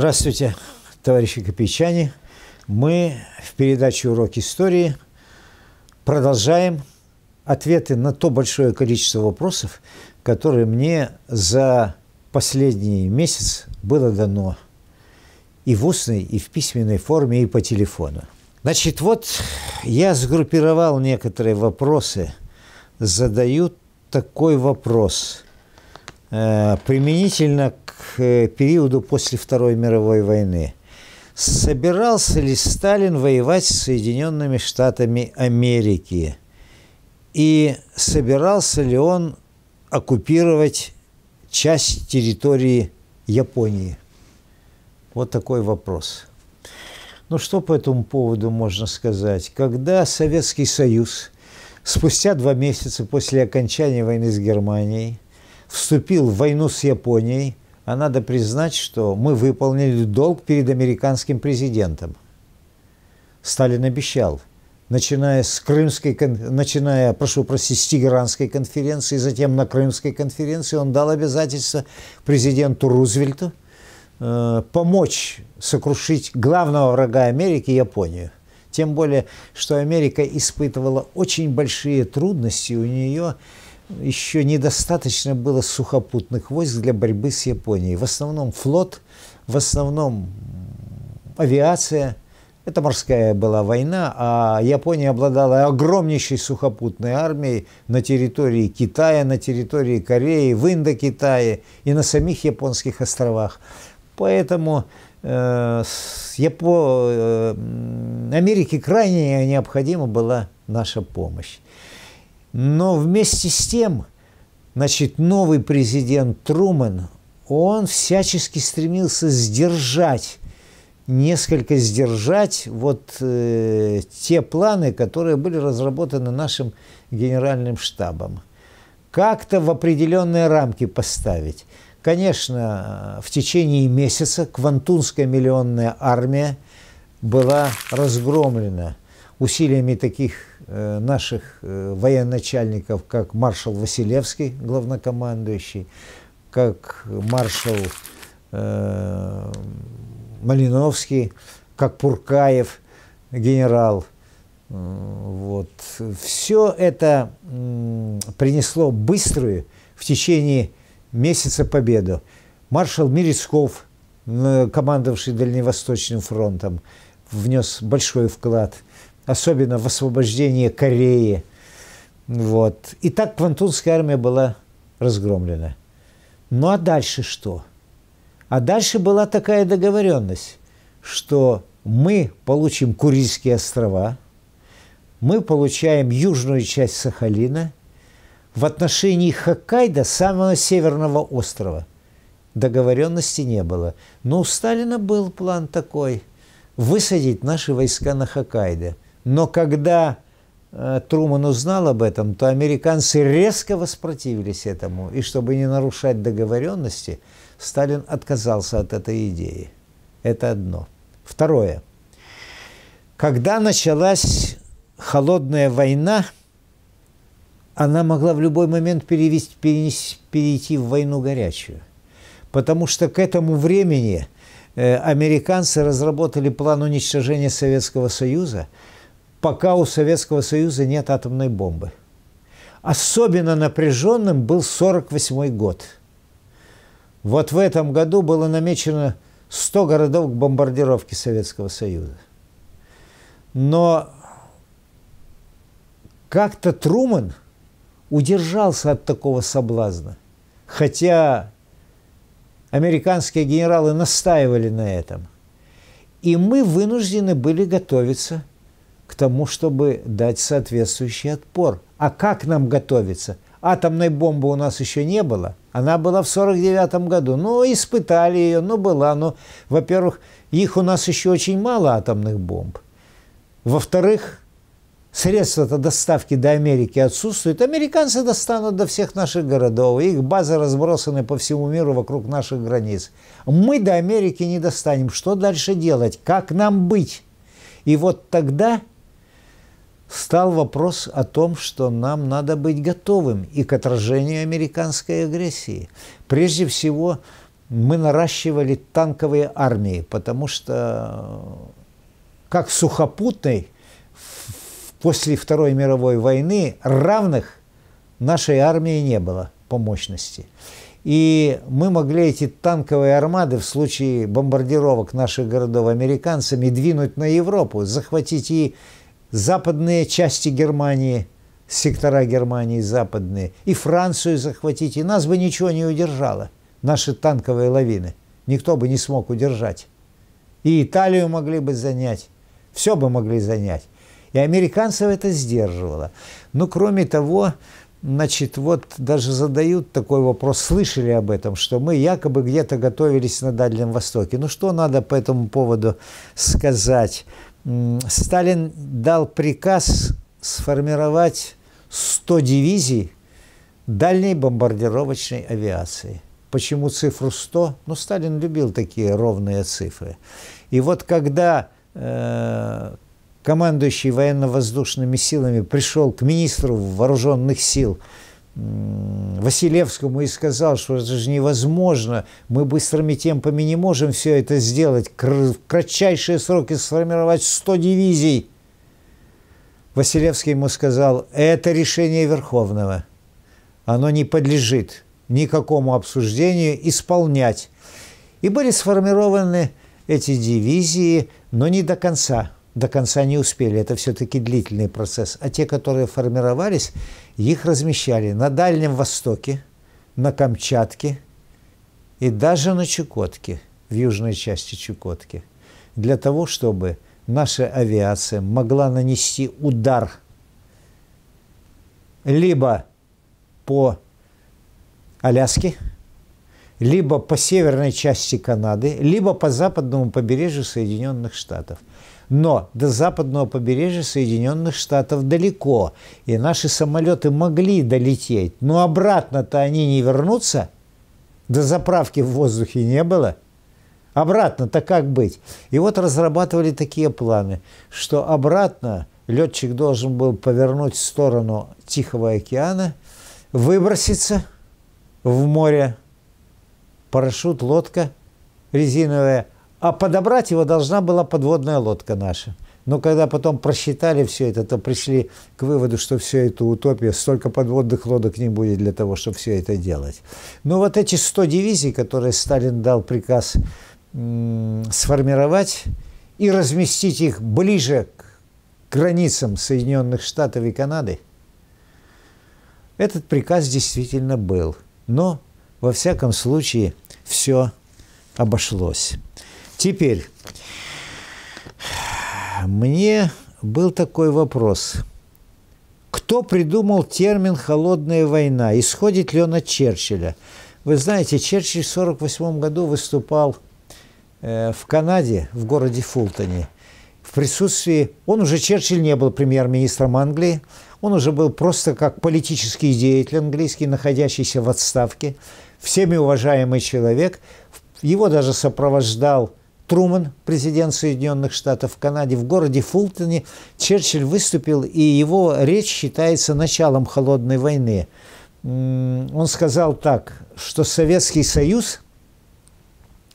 Здравствуйте, товарищи копейчане. Мы в передаче «Урок истории» продолжаем ответы на то большое количество вопросов, которые мне за последний месяц было дано и в устной, и в письменной форме, и по телефону. Значит, вот я сгруппировал некоторые вопросы. Задают такой вопрос. Э, применительно к э, периоду после Второй мировой войны. Собирался ли Сталин воевать с Соединенными Штатами Америки? И собирался ли он оккупировать часть территории Японии? Вот такой вопрос. Ну что по этому поводу можно сказать? Когда Советский Союз спустя два месяца после окончания войны с Германией – вступил в войну с Японией, а надо признать, что мы выполнили долг перед американским президентом. Сталин обещал, начиная с Крымской, начиная, прошу простить, с Тегеранской конференции, затем на Крымской конференции он дал обязательство президенту Рузвельту э, помочь сокрушить главного врага Америки – Японию. Тем более, что Америка испытывала очень большие трудности, у нее – еще недостаточно было сухопутных войск для борьбы с Японией. В основном флот, в основном авиация. Это морская была война, а Япония обладала огромнейшей сухопутной армией на территории Китая, на территории Кореи, в Индокитае и на самих японских островах. Поэтому э, Япо... Э, Америке крайне необходима была наша помощь. Но вместе с тем, значит, новый президент Трумен, он всячески стремился сдержать, несколько сдержать вот э, те планы, которые были разработаны нашим генеральным штабом. Как-то в определенные рамки поставить. Конечно, э, в течение месяца Квантунская миллионная армия была разгромлена усилиями таких э, наших э, военачальников, как маршал Василевский, главнокомандующий, как маршал э, Малиновский, как Пуркаев, генерал. Вот. Все это принесло быструю в течение месяца победу. Маршал Мерецков, командовавший Дальневосточным фронтом, внес большой вклад – особенно в освобождении Кореи. Вот. И так Квантунская армия была разгромлена. Ну а дальше что? А дальше была такая договоренность, что мы получим Курильские острова, мы получаем южную часть Сахалина в отношении Хоккайдо, самого северного острова. Договоренности не было. Но у Сталина был план такой – высадить наши войска на Хоккайдо – но когда э, Труман узнал об этом, то американцы резко воспротивились этому, и чтобы не нарушать договоренности, Сталин отказался от этой идеи. Это одно. Второе. Когда началась холодная война, она могла в любой момент перевести, перенести, перейти в войну горячую. Потому что к этому времени э, американцы разработали план уничтожения Советского Союза – пока у Советского Союза нет атомной бомбы. Особенно напряженным был 1948 год. Вот в этом году было намечено 100 городов к бомбардировке Советского Союза. Но как-то Труман удержался от такого соблазна. Хотя американские генералы настаивали на этом. И мы вынуждены были готовиться к тому, чтобы дать соответствующий отпор. А как нам готовиться? Атомной бомбы у нас еще не было. Она была в 49 году. Ну, испытали ее, ну, была. Но, ну, во-первых, их у нас еще очень мало, атомных бомб. Во-вторых, средства-то доставки до Америки отсутствуют. Американцы достанут до всех наших городов. Их базы разбросаны по всему миру вокруг наших границ. Мы до Америки не достанем. Что дальше делать? Как нам быть? И вот тогда стал вопрос о том, что нам надо быть готовым и к отражению американской агрессии. Прежде всего, мы наращивали танковые армии, потому что как сухопутной после Второй мировой войны равных нашей армии не было по мощности. И мы могли эти танковые армады в случае бомбардировок наших городов американцами двинуть на Европу, захватить и западные части Германии, сектора Германии западные, и Францию захватить, и нас бы ничего не удержало, наши танковые лавины. Никто бы не смог удержать. И Италию могли бы занять, все бы могли занять. И американцев это сдерживало. Ну кроме того, значит, вот даже задают такой вопрос, слышали об этом, что мы якобы где-то готовились на Дальнем Востоке. Ну что надо по этому поводу сказать? Сталин дал приказ сформировать 100 дивизий дальней бомбардировочной авиации. Почему цифру 100? Ну, Сталин любил такие ровные цифры. И вот когда э, командующий военно-воздушными силами пришел к министру вооруженных сил – Василевскому и сказал, что это же невозможно, мы быстрыми темпами не можем все это сделать, в кратчайшие сроки сформировать 100 дивизий. Василевский ему сказал, это решение Верховного, оно не подлежит никакому обсуждению, исполнять. И были сформированы эти дивизии, но не до конца – до конца не успели. Это все-таки длительный процесс. А те, которые формировались, их размещали на Дальнем Востоке, на Камчатке и даже на Чукотке, в южной части Чукотки, для того, чтобы наша авиация могла нанести удар либо по Аляске, либо по северной части Канады, либо по западному побережью Соединенных Штатов. Но до западного побережья Соединенных Штатов далеко, и наши самолеты могли долететь, но обратно-то они не вернутся. До заправки в воздухе не было. Обратно-то как быть? И вот разрабатывали такие планы, что обратно летчик должен был повернуть в сторону Тихого океана, выброситься в море, парашют, лодка резиновая – а подобрать его должна была подводная лодка наша. Но когда потом просчитали все это, то пришли к выводу, что все это утопия, столько подводных лодок не будет для того, чтобы все это делать. Но вот эти 100 дивизий, которые Сталин дал приказ сформировать и разместить их ближе к границам Соединенных Штатов и Канады, этот приказ действительно был. Но, во всяком случае, все обошлось. Теперь, мне был такой вопрос. Кто придумал термин «холодная война»? Исходит ли он от Черчилля? Вы знаете, Черчилль в 1948 году выступал э, в Канаде, в городе Фултоне, в присутствии... Он уже, Черчилль, не был премьер-министром Англии, он уже был просто как политический деятель английский, находящийся в отставке, всеми уважаемый человек. Его даже сопровождал Труман, президент Соединенных Штатов в Канаде, в городе Фултоне Черчилль выступил, и его речь считается началом холодной войны. Он сказал так, что Советский Союз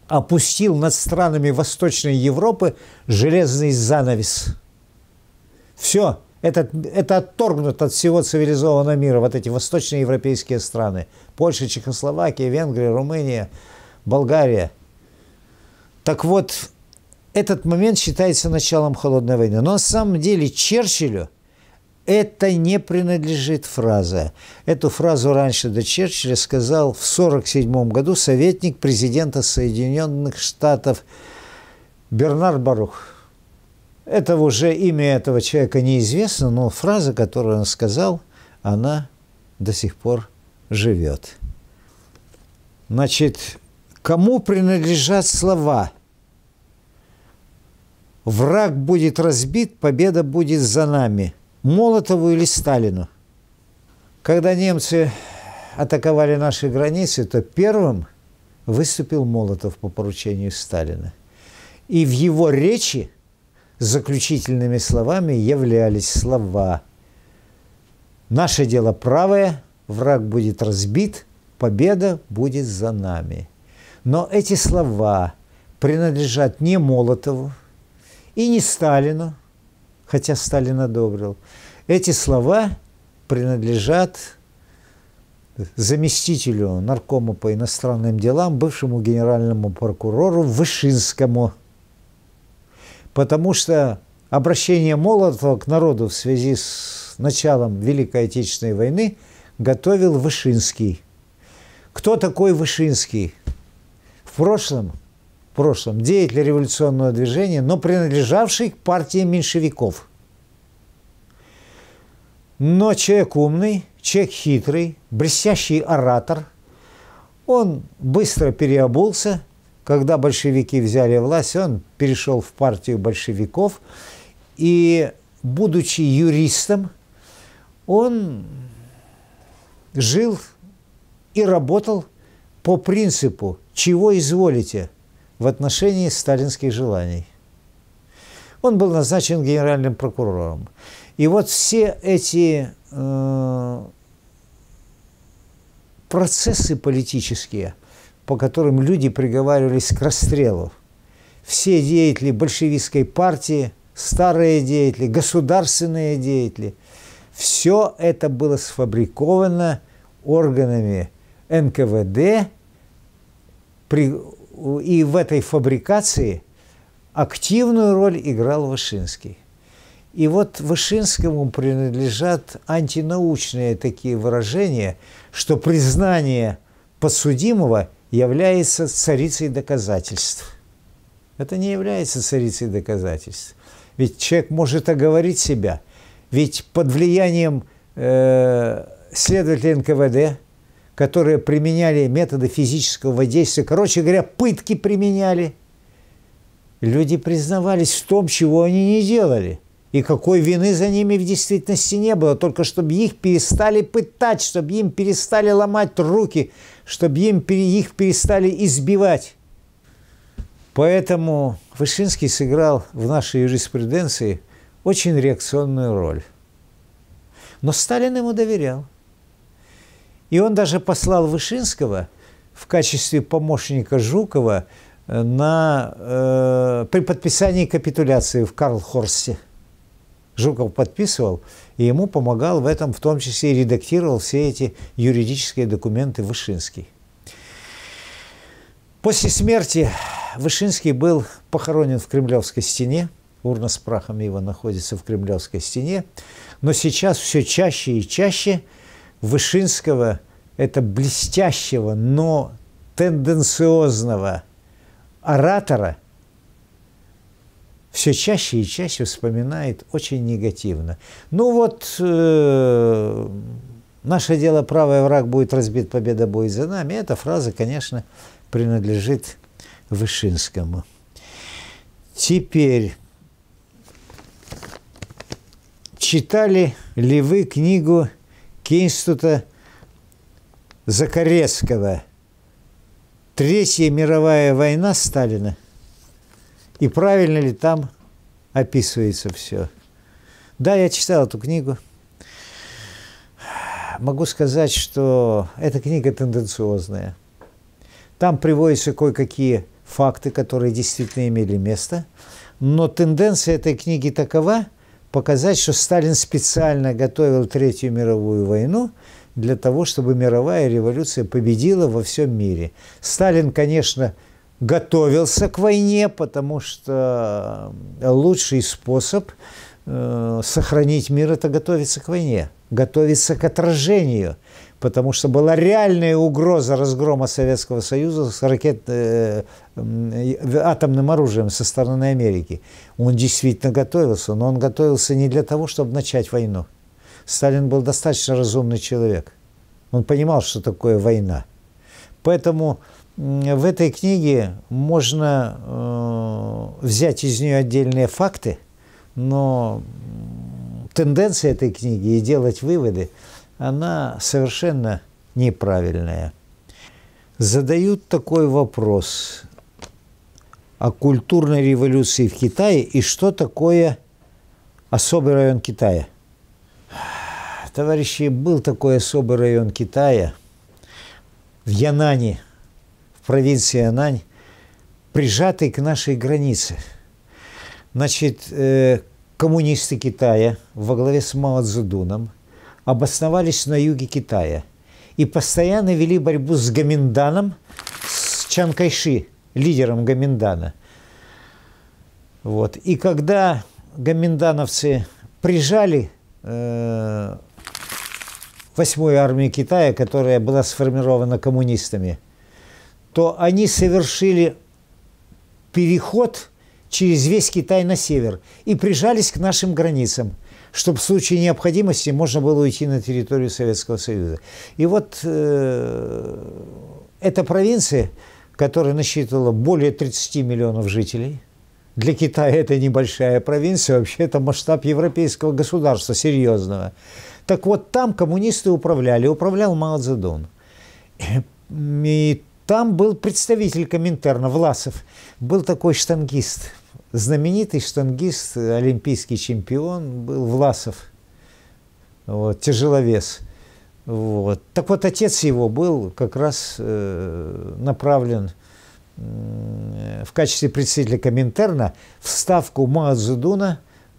опустил над странами Восточной Европы железный занавес. Все, это, это отторгнут от всего цивилизованного мира, вот эти восточноевропейские страны. Польша, Чехословакия, Венгрия, Румыния, Болгария – так вот, этот момент считается началом холодной войны. Но на самом деле Черчиллю это не принадлежит фраза. Эту фразу раньше до Черчилля сказал в 1947 году советник президента Соединенных Штатов Бернар Барух. Этого уже имя этого человека неизвестно, но фраза, которую он сказал, она до сих пор живет. Значит, кому принадлежат слова – Враг будет разбит, победа будет за нами. Молотову или Сталину. Когда немцы атаковали наши границы, то первым выступил Молотов по поручению Сталина. И в его речи заключительными словами являлись слова «Наше дело правое, враг будет разбит, победа будет за нами». Но эти слова принадлежат не Молотову, и не Сталину, хотя Сталин одобрил. Эти слова принадлежат заместителю наркома по иностранным делам, бывшему генеральному прокурору Вышинскому. Потому что обращение Молотова к народу в связи с началом Великой Отечественной войны готовил Вышинский. Кто такой Вышинский? В прошлом – прошлом деятель революционного движения, но принадлежавший к партии меньшевиков. Но человек умный, человек хитрый, блестящий оратор. Он быстро переобулся. Когда большевики взяли власть, он перешел в партию большевиков. И, будучи юристом, он жил и работал по принципу «чего изволите» в отношении сталинских желаний. Он был назначен генеральным прокурором. И вот все эти э, процессы политические, по которым люди приговаривались к расстрелу, все деятели большевистской партии, старые деятели, государственные деятели, все это было сфабриковано органами НКВД при и в этой фабрикации активную роль играл Вышинский. И вот Вышинскому принадлежат антинаучные такие выражения, что признание подсудимого является царицей доказательств. Это не является царицей доказательств. Ведь человек может оговорить себя. Ведь под влиянием э, следователя НКВД которые применяли методы физического воздействия, короче говоря, пытки применяли. Люди признавались в том, чего они не делали. И какой вины за ними в действительности не было, только чтобы их перестали пытать, чтобы им перестали ломать руки, чтобы им, их перестали избивать. Поэтому Вышинский сыграл в нашей юриспруденции очень реакционную роль. Но Сталин ему доверял – и он даже послал Вышинского в качестве помощника Жукова э, на, э, при подписании капитуляции в Карлхорсте. Жуков подписывал, и ему помогал в этом, в том числе и редактировал все эти юридические документы Вышинский. После смерти Вышинский был похоронен в Кремлевской стене. Урна с прахом его находится в Кремлевской стене. Но сейчас все чаще и чаще – Вышинского, это блестящего, но тенденциозного оратора, все чаще и чаще вспоминает очень негативно. Ну вот, э, наше дело правый враг будет разбит, победа будет за нами. Эта фраза, конечно, принадлежит Вышинскому. Теперь, читали ли вы книгу Кинстута Закарецкого. Третья мировая война Сталина. И правильно ли там описывается все? Да, я читал эту книгу. Могу сказать, что эта книга тенденциозная. Там приводятся кое-какие факты, которые действительно имели место. Но тенденция этой книги такова, показать, что Сталин специально готовил Третью мировую войну для того, чтобы мировая революция победила во всем мире. Сталин, конечно, готовился к войне, потому что э, лучший способ э, сохранить мир – это готовиться к войне, готовиться к отражению – потому что была реальная угроза разгрома Советского Союза с ракет, э, атомным оружием со стороны Америки. Он действительно готовился, но он готовился не для того, чтобы начать войну. Сталин был достаточно разумный человек. Он понимал, что такое война. Поэтому в этой книге можно э, взять из нее отдельные факты, но тенденция этой книги и делать выводы – она совершенно неправильная. Задают такой вопрос о культурной революции в Китае и что такое особый район Китая. Товарищи, был такой особый район Китая в Янане, в провинции Янань, прижатый к нашей границе. Значит, э, коммунисты Китая во главе с Мао Цзэдуном – обосновались на юге Китая и постоянно вели борьбу с Гаминданом, с Чан Кайши, лидером Гаминдана. Вот. И когда гаминдановцы прижали э, армию Китая, которая была сформирована коммунистами, то они совершили переход через весь Китай на север и прижались к нашим границам – чтобы в случае необходимости можно было уйти на территорию Советского Союза. И вот э, эта провинция, которая насчитывала более 30 миллионов жителей, для Китая это небольшая провинция, вообще это масштаб европейского государства серьезного. Так вот, там коммунисты управляли, управлял Мао Цзэдун. Эм, и там был представитель Коминтерна, Власов, был такой штангист – знаменитый штангист, олимпийский чемпион был Власов, вот, тяжеловес. Вот. Так вот, отец его был как раз э, направлен э, в качестве представителя Коминтерна в ставку Мао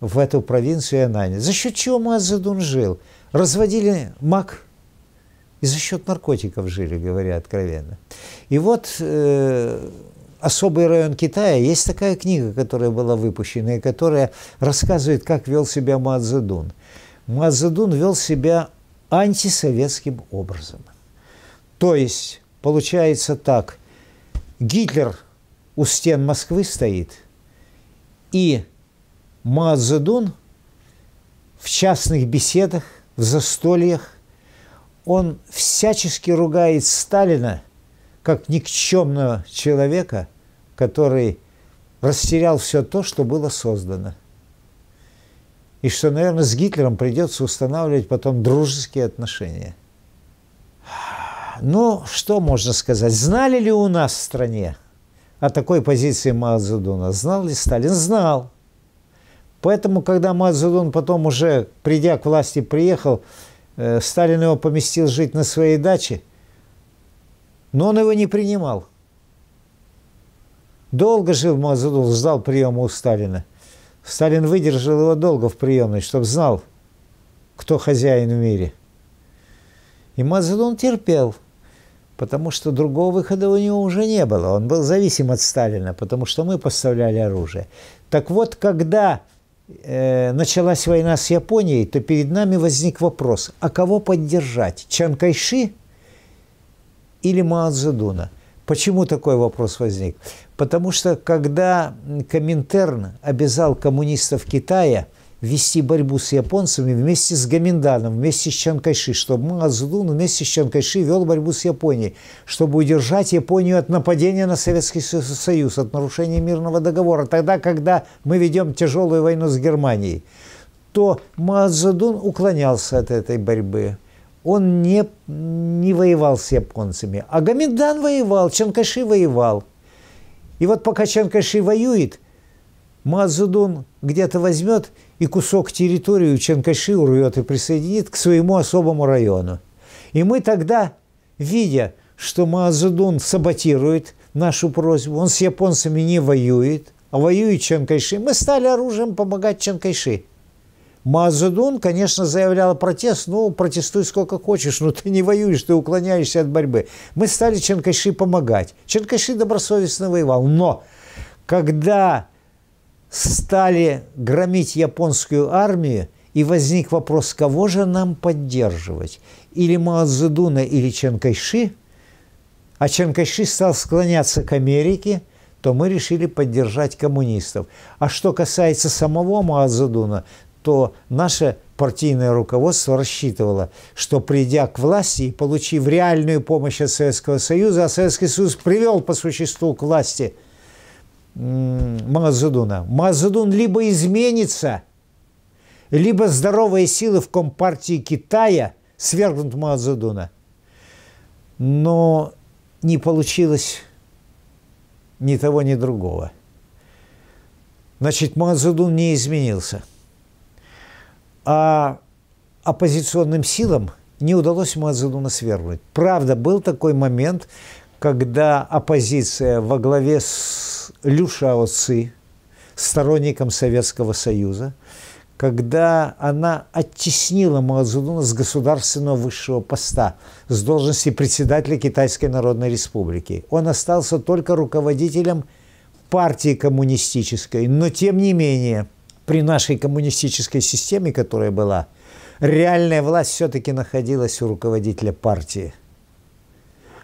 в эту провинцию Янань. За счет чего Мао жил? Разводили мак и за счет наркотиков жили, говоря откровенно. И вот э, «Особый район Китая» есть такая книга, которая была выпущена, и которая рассказывает, как вел себя Мадзедун. Мадзедун вел себя антисоветским образом. То есть, получается так, Гитлер у стен Москвы стоит, и Мадзедун в частных беседах, в застольях, он всячески ругает Сталина – как никчемного человека, который растерял все то, что было создано. И что, наверное, с Гитлером придется устанавливать потом дружеские отношения. Ну, что можно сказать? Знали ли у нас в стране о такой позиции Мао Знал ли Сталин? Знал. Поэтому, когда Мао потом уже, придя к власти, приехал, э, Сталин его поместил жить на своей даче – но он его не принимал. Долго жил Мазуров, ждал приема у Сталина. Сталин выдержал его долго в приемной, чтобы знал, кто хозяин в мире. И Мазуров терпел, потому что другого выхода у него уже не было. Он был зависим от Сталина, потому что мы поставляли оружие. Так вот, когда э, началась война с Японией, то перед нами возник вопрос, а кого поддержать? Чан Кайши – или Мао Цзэдуна. Почему такой вопрос возник? Потому что когда Коминтерн обязал коммунистов Китая вести борьбу с японцами вместе с Гаминданом, вместе с Чан Кайши, чтобы Мао Цзэдун вместе с Чан Кайши вел борьбу с Японией, чтобы удержать Японию от нападения на Советский Союз, от нарушения мирного договора, тогда, когда мы ведем тяжелую войну с Германией, то Мао Цзэдун уклонялся от этой борьбы он не, не воевал с японцами. А Гаминдан воевал, Ченкаши воевал. И вот пока Ченкаши воюет, Мазудун где-то возьмет и кусок территории у Ченкаши урвет и присоединит к своему особому району. И мы тогда, видя, что Мазудун саботирует нашу просьбу, он с японцами не воюет, а воюет Чанкайши, мы стали оружием помогать Чанкайши. Мао конечно, заявлял протест, ну, протестуй сколько хочешь, но ты не воюешь, ты уклоняешься от борьбы. Мы стали Чанкайши помогать. Чанкайши добросовестно воевал, но когда стали громить японскую армию, и возник вопрос, кого же нам поддерживать? Или Мао Цзэдуна, или Чан А Чан стал склоняться к Америке, то мы решили поддержать коммунистов. А что касается самого Мао Цзэдуна, то наше партийное руководство рассчитывало, что придя к власти и получив реальную помощь от Советского Союза, а Советский Союз привел по существу к власти Мазадуна. Мазадун либо изменится, либо здоровые силы в Компартии Китая свергнут Мазадуна. Но не получилось ни того, ни другого. Значит, Мазадун не изменился – а оппозиционным силам не удалось Мазуна свергнуть. Правда, был такой момент, когда оппозиция во главе с Лю Шао сторонником Советского Союза, когда она оттеснила Маозуна с государственного высшего поста, с должности председателя Китайской Народной Республики. Он остался только руководителем партии коммунистической, но тем не менее – при нашей коммунистической системе, которая была, реальная власть все-таки находилась у руководителя партии.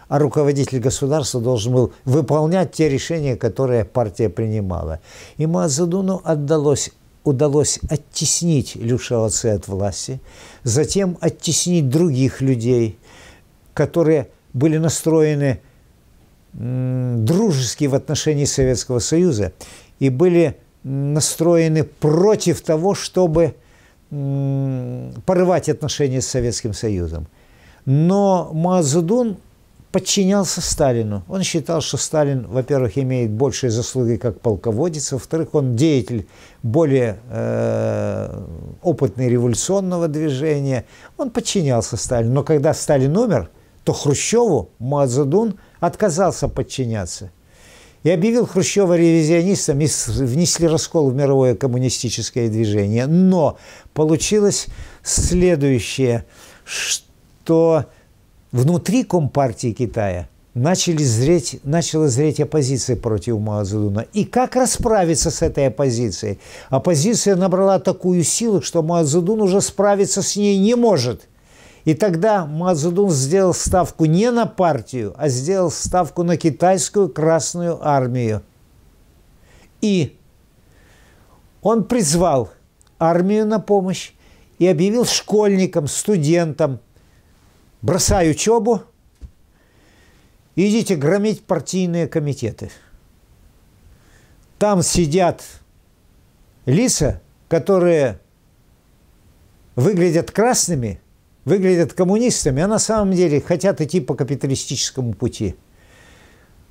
А руководитель государства должен был выполнять те решения, которые партия принимала. И Мазадуну отдалось удалось оттеснить Люшаоце от власти, затем оттеснить других людей, которые были настроены дружески в отношении Советского Союза и были настроены против того, чтобы порывать отношения с Советским Союзом. Но Маазудун подчинялся Сталину. Он считал, что Сталин, во-первых, имеет большие заслуги как полководец, во-вторых, он деятель более э, опытный революционного движения. Он подчинялся Сталину. Но когда Сталин умер, то Хрущеву Маазудун отказался подчиняться – и объявил Хрущева ревизионистом, и внесли раскол в мировое коммунистическое движение. Но получилось следующее, что внутри Компартии Китая начали зреть, начала зреть оппозиция против Мао Цзэдуна. И как расправиться с этой оппозицией? Оппозиция набрала такую силу, что Мао Цзэдун уже справиться с ней не может – и тогда Мазудун сделал ставку не на партию, а сделал ставку на китайскую Красную Армию. И он призвал армию на помощь и объявил школьникам, студентам, бросай учебу, идите громить партийные комитеты. Там сидят лица, которые выглядят красными – выглядят коммунистами, а на самом деле хотят идти по капиталистическому пути.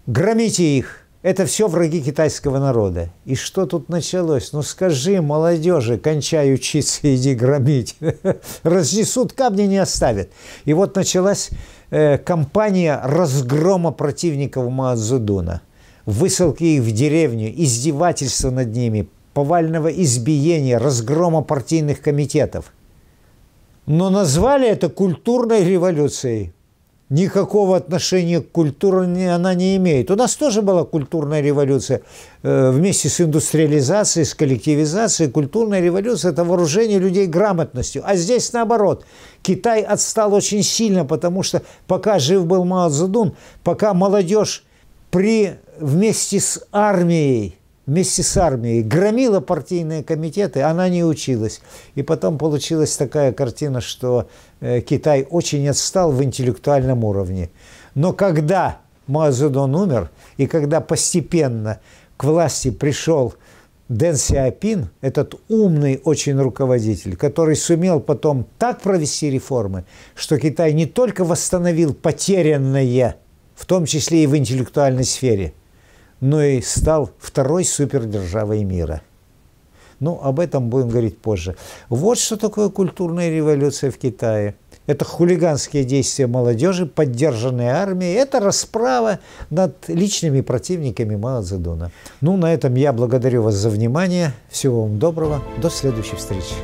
Громите их. Это все враги китайского народа. И что тут началось? Ну скажи молодежи, кончай учиться, иди громить. Разнесут, камни не оставят. И вот началась э, кампания разгрома противников Маадзудуна. Высылки их в деревню, издевательства над ними, повального избиения, разгрома партийных комитетов – но назвали это культурной революцией. Никакого отношения к культуре она не имеет. У нас тоже была культурная революция. Э, вместе с индустриализацией, с коллективизацией, культурная революция – это вооружение людей грамотностью. А здесь наоборот. Китай отстал очень сильно, потому что пока жив был Мао Цзэдун, пока молодежь при, вместе с армией – вместе с армией, громила партийные комитеты, она не училась. И потом получилась такая картина, что э, Китай очень отстал в интеллектуальном уровне. Но когда Мао Цзэдун умер, и когда постепенно к власти пришел Дэн Сиапин, этот умный очень руководитель, который сумел потом так провести реформы, что Китай не только восстановил потерянное, в том числе и в интеллектуальной сфере – но и стал второй супердержавой мира. Ну, об этом будем говорить позже. Вот что такое культурная революция в Китае. Это хулиганские действия молодежи, поддержанные армией. Это расправа над личными противниками Мао Цзэдуна. Ну, на этом я благодарю вас за внимание. Всего вам доброго. До следующей встречи.